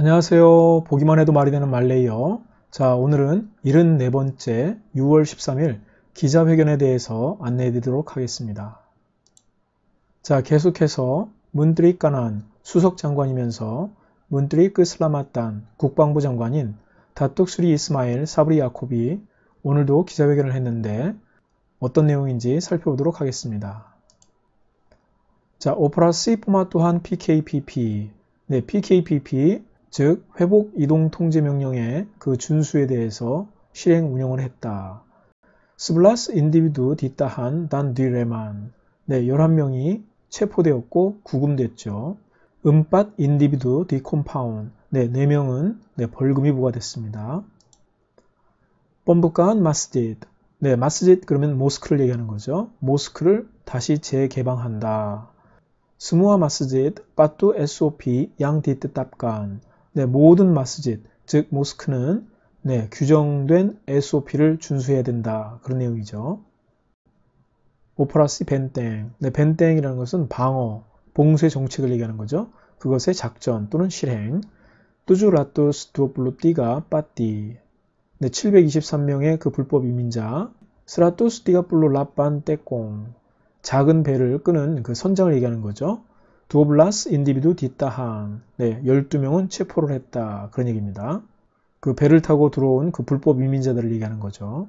안녕하세요. 보기만 해도 말이 되는 말레이어. 자, 오늘은 74번째 6월 13일 기자회견에 대해서 안내해 드리도록 하겠습니다. 자, 계속해서 문드릭 가난 수석 장관이면서 문드릭 슬라마탄 국방부 장관인 다톡수리 이스마일 사브리 야코비 오늘도 기자회견을 했는데 어떤 내용인지 살펴보도록 하겠습니다. 자, 오퍼라 C 포마 또한 PKPP 네, PKPP 즉 회복 이동 통제 명령의 그 준수에 대해서 실행 운영을 했다. 스블라스 인디비두 디타한 단 뒤레만 네, 11명이 체포되었고 구금됐죠. 음밭 인디비두 디 콤파운 네, 4명은 네, 벌금이 부과됐습니다. 범부간 마스짓 네, 마스짓 그러면 모스크를 얘기하는 거죠. 모스크를 다시 재개방한다. 스무아 마스짓 빠뚜 SOP 양디뜻 답간 네, 모든 마스짓, 즉 모스크는 네, 규정된 SOP를 준수해야 된다. 그런 내용이죠. 오퍼라시 벤땡. 네, 벤땡이라는 것은 방어, 봉쇄 정책을 얘기하는 거죠. 그것의 작전 또는 실행. 뚜주라토스 두오블로띠가 빠띠. 네, 723명의 그 불법 이민자. 스라토스 띠가 블로 라반 떼꽁. 작은 배를 끄는 그 선장을 얘기하는 거죠. 두오블라스 인디비두 디따항. 네, 12명은 체포를 했다. 그런 얘기입니다. 그 배를 타고 들어온 그 불법 이민자들을 얘기하는 거죠.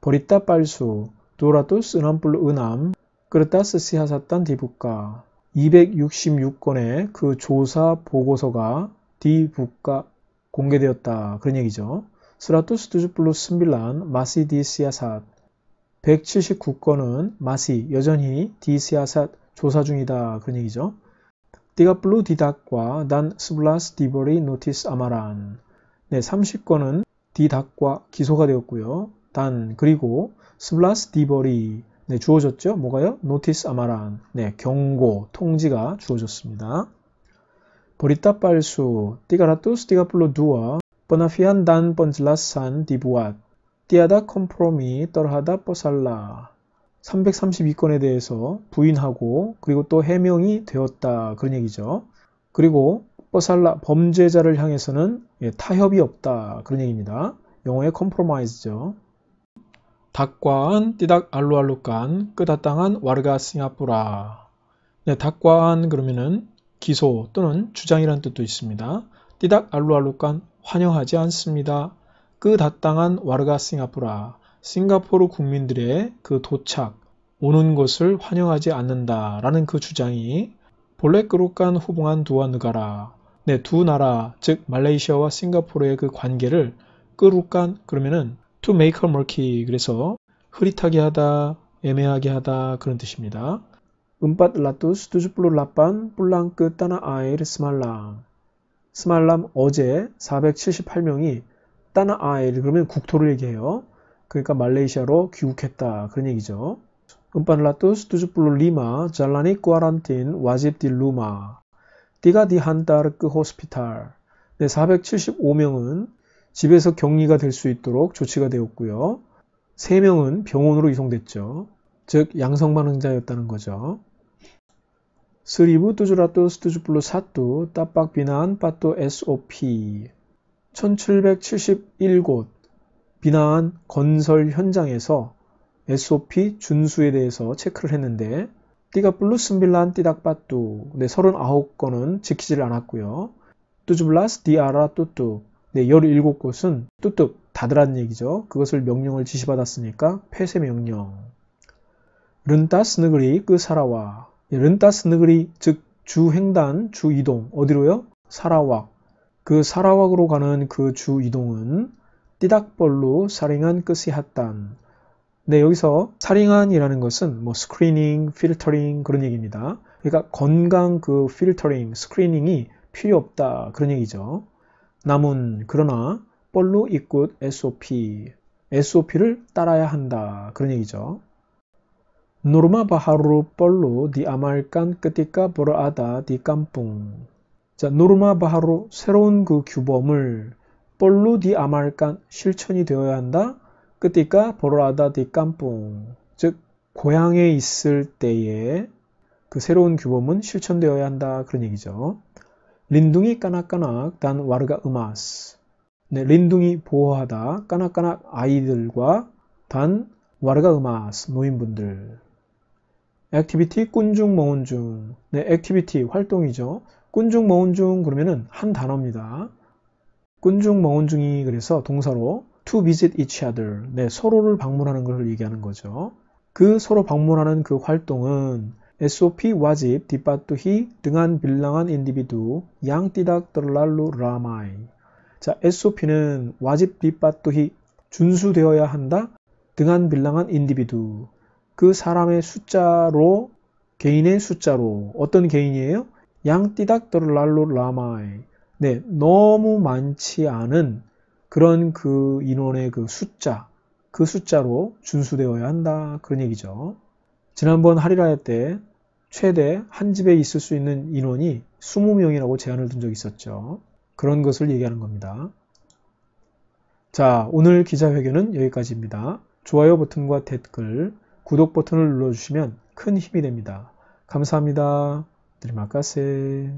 보리따 빨수, 도라토스 은함불 은암 그르타스 시하사탄 디북가 266건의 그 조사 보고서가 디북가 공개되었다. 그런 얘기죠. 스라토스 두주블루 스밀란 마시 디시아삿 179건은 마시 여전히 디시아삿 조사 중이다 그런 얘기죠. 디가 g a 디닥과 난스 d 라스디 k 리 노티스 아마란 네, 30건은 디닥과 기소가 되었고요. 단 그리고 스블라스 디버리 네, 주어졌죠. 뭐가요? 노티스 아마란 네, 경고, 통지가 주어졌습니다. 버리따 빨수 디가라투스디가플로 두아 버나피안 단 번질라산 디부앗 디아다 컴프로미 떨하다 뽀살라 332건에 대해서 부인하고 그리고 또 해명이 되었다 그런 얘기죠. 그리고 버살라 범죄자를 향해서는 예, 타협이 없다 그런 얘기입니다. 영어의 컴프로마이즈죠. 닭과한 띠닥 알루알루깐 끄다땅한 와르가 싱아뿌라 네, 닭과한 그러면은 기소 또는 주장이란 뜻도 있습니다. 띠닥 알루알루깐 환영하지 않습니다. 끄다땅한 와르가 싱아뿌라 싱가포르 국민들의 그 도착, 오는 것을 환영하지 않는다라는 그 주장이 본래 그룩간 후봉한 두아 누가라 네, 두 나라, 즉 말레이시아와 싱가포르의 그 관계를 끌룩간 그러면은 to make o murky 그래서 흐릿하게 하다, 애매하게 하다 그런 뜻입니다. 음팟 라투스 두즈플루 라빤 뿔랑크 따나 아이르 스말람 스말람 어제 478명이 따나 아이르 그러면 국토를 얘기해요. 그러니까 말레이시아로 귀국했다. 그런 얘기죠. e m 라 a 스 r 즈블루 리마 잘라니 꾸아란틴 와 h l 루마 디가 디한다르크 그 호스피탈 a 네, 475명은 집에서 격리가 될 수 있도록 조치가 되었고요. 3명은 병원으로 이송됐죠. 즉 양성 반응자였다는 거죠. 스리브 뚜즈라또스투즈블루 사뚜 따박비난 빠또 SOP 1771곳 비난 건설 현장에서 SOP 준수에 대해서 체크를 했는데 띠가 블루스밀란 띠닥빠뚜 네, 39건은 지키질 않았고요. 뚜즈블라스 디아라 뚜뚜 네, 17곳은 뚜뚜 다들한 얘기죠. 그것을 명령을 지시받았으니까 폐쇄 명령 른따스느그리 그 사라와 예, 네, 른따스느그리 즉 주횡단 주이동 어디로요? 사라왁 그 사라왁으로 가는 그 주이동은 띠닥벌로 사링한 끝이 핫단. 네, 여기서 사링한이라는 것은 뭐 스크리닝, 필터링 그런 얘기입니다. 그러니까 건강 그 필터링, 스크리닝이 필요 없다 그런 얘기죠. 남은 그러나 볼로 이굿 SOP, SOP를 따라야 한다 그런 얘기죠. 노르마 바하루 볼로 디 아말깐 끄티까 보라아다디 깜뿡. 자, 노르마 바하루 새로운 그 규범을 볼루 디 아말깐 실천이 되어야 한다. 끄때까 보로라다 디 깜뿡. 즉 고향에 있을 때에 그 새로운 규범은 실천되어야 한다 그런 얘기죠. 린둥이 까나까낙 단 와르가 음아스. 네, 린둥이 보호하다 까나까낙 아이들과 단 와르가 음아스 노인분들. 액티비티 꾼중 모은 중. 네, 액티비티 활동이죠. 꾼중 모은 중 그러면은 한 단어입니다. 꾼중 멍운중이 그래서 동사로 to visit each other 네, 서로를 방문하는 것을 얘기하는 거죠. 그 서로 방문하는 그 활동은 SOP 와집 디바뚜히 등한 빌랑한 인디비두 양 띠닥 떨랄루 라마이 자 SOP는 와집 디바뚜히 준수되어야 한다 등한 빌랑한 인디비두 그 사람의 숫자로 개인의 숫자로 어떤 개인이에요? 양 띠닥 떨랄루 라마이 네, 너무 많지 않은 그런 그 인원의 그 숫자, 그 숫자로 준수되어야 한다. 그런 얘기죠. 지난번 할인할 때 최대 한 집에 있을 수 있는 인원이 20명이라고 제안을 든 적이 있었죠. 그런 것을 얘기하는 겁니다. 자, 오늘 기자회견은 여기까지입니다. 좋아요 버튼과 댓글, 구독 버튼을 눌러주시면 큰 힘이 됩니다. 감사합니다. 드리마카세.